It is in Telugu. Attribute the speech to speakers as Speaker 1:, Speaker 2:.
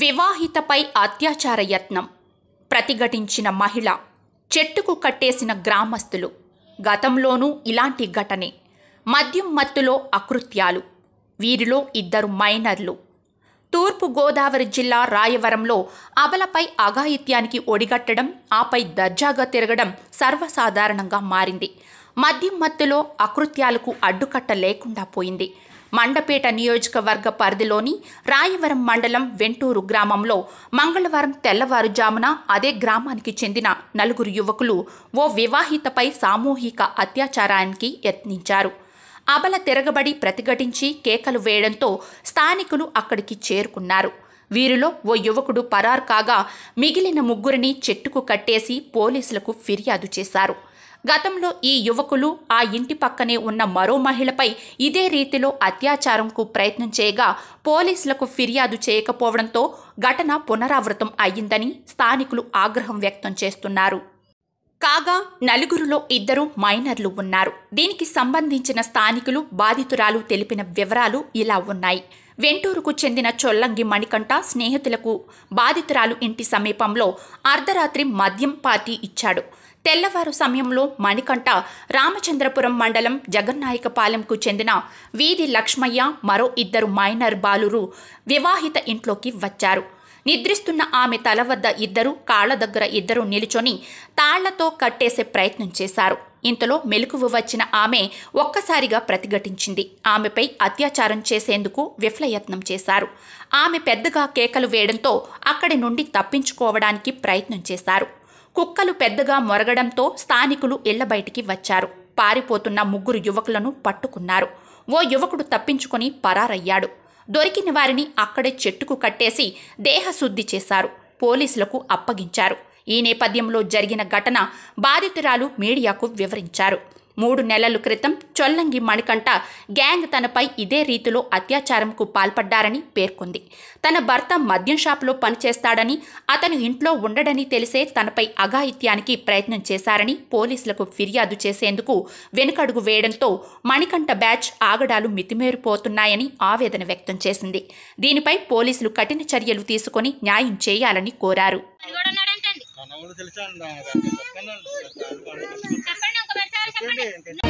Speaker 1: వివాహితపై అత్యాచార యత్నం ప్రతిఘటించిన మహిళ చెట్టుకు కట్టేసిన గ్రామస్తులు గతంలోనూ ఇలాంటి ఘటనే మద్యం మత్తులో అకృత్యాలు వీరిలో ఇద్దరు మైనర్లు తూర్పు గోదావరి జిల్లా రాయవరంలో అబలపై అఘాయిత్యానికి ఒడిగట్టడం ఆపై దర్జాగా తిరగడం సర్వసాధారణంగా మారింది మద్యం మత్తులో అకృత్యాలకు అడ్డుకట్ట లేకుండా పోయింది మండపేట నియోజకవర్గ పరిధిలోని రాయవరం మండలం వెంటూరు గ్రామంలో మంగళవారం తెల్లవారుజామున అదే గ్రామానికి చెందిన నలుగురు యువకులు ఓ వివాహితపై సామూహిక అత్యాచారానికి యత్నించారు అబల తిరగబడి ప్రతిఘటించి కేకలు వేయడంతో స్థానికులు అక్కడికి చేరుకున్నారు వీరిలో ఓ యువకుడు పరార్ కాగా మిగిలిన ముగ్గురిని చెట్టుకు కట్టేసి పోలీసులకు ఫిర్యాదు చేశారు గతంలో ఈ యువకులు ఆ ఇంటి పక్కనే ఉన్న మరో మహిళపై ఇదే రీతిలో అత్యాచారంకు ప్రయత్నం చేయగా పోలీసులకు ఫిర్యాదు చేయకపోవడంతో ఘటన పునరావృతం అయ్యిందని స్థానికులు ఆగ్రహం వ్యక్తం చేస్తున్నారు కాగా నలుగురులో ఇద్దరు మైనర్లు ఉన్నారు దీనికి సంబంధించిన స్థానికులు బాధితురాలు తెలిపిన వివరాలు ఇలా ఉన్నాయి వెంటూరుకు చెందిన చొల్లంగి మణికంఠ స్నేహితులకు బాధితురాలు ఇంటి సమీపంలో అర్ధరాత్రి మద్యం పార్టీ ఇచ్చాడు తెల్లవారు సమయంలో మణికంఠ రామచంద్రపురం మండలం జగన్నాయకపాలెంకు చెందిన వీధి లక్ష్మయ్య మరో ఇద్దరు మైనర్ బాలురు వివాహిత ఇంట్లోకి వచ్చారు నిద్రిస్తున్న ఆమె తల వద్ద ఇద్దరు కాళ్ళ దగ్గర ఇద్దరు నిలుచొని తాళ్లతో కట్టేసే ప్రయత్నం చేశారు ఇంతలో మెలకువ వచ్చిన ఆమె ఒక్కసారిగా ప్రతిఘటించింది ఆమెపై అత్యాచారం చేసేందుకు విఫలయత్నం చేశారు ఆమె పెద్దగా కేకలు వేయడంతో అక్కడి నుండి తప్పించుకోవడానికి ప్రయత్నం చేశారు కుక్కలు పెద్దగా మొరగడంతో స్థానికులు ఇళ్ల బయటికి వచ్చారు పారిపోతున్న ముగ్గురు యువకులను పట్టుకున్నారు ఓ యువకుడు తప్పించుకొని పరారయ్యాడు దొరికిన వారిని అక్కడే చెట్టుకు కట్టేసి దేహశుద్ధి చేశారు పోలీసులకు అప్పగించారు ఈ నేపథ్యంలో జరిగిన ఘటన బాధితురాలు మీడియాకు వివరించారు మూడు నెలల క్రితం చొల్లంగి మణికంఠ గ్యాంగ్ తనపై ఇదే రీతిలో అత్యాచారంకు పాల్పడ్డారని పేర్కొంది తన భర్త మద్యం షాపులో పనిచేస్తాడని అతను ఇంట్లో ఉండడని తెలిసే తనపై అఘాయిత్యానికి ప్రయత్నం చేశారని పోలీసులకు ఫిర్యాదు చేసేందుకు వెనుకడుగు వేయడంతో మణికంఠ బ్యాచ్ ఆగడాలు మితిమేరిపోతున్నాయని ఆవేదన వ్యక్తం చేసింది దీనిపై పోలీసులు కఠిన చర్యలు తీసుకొని న్యాయం చేయాలని కోరారు de,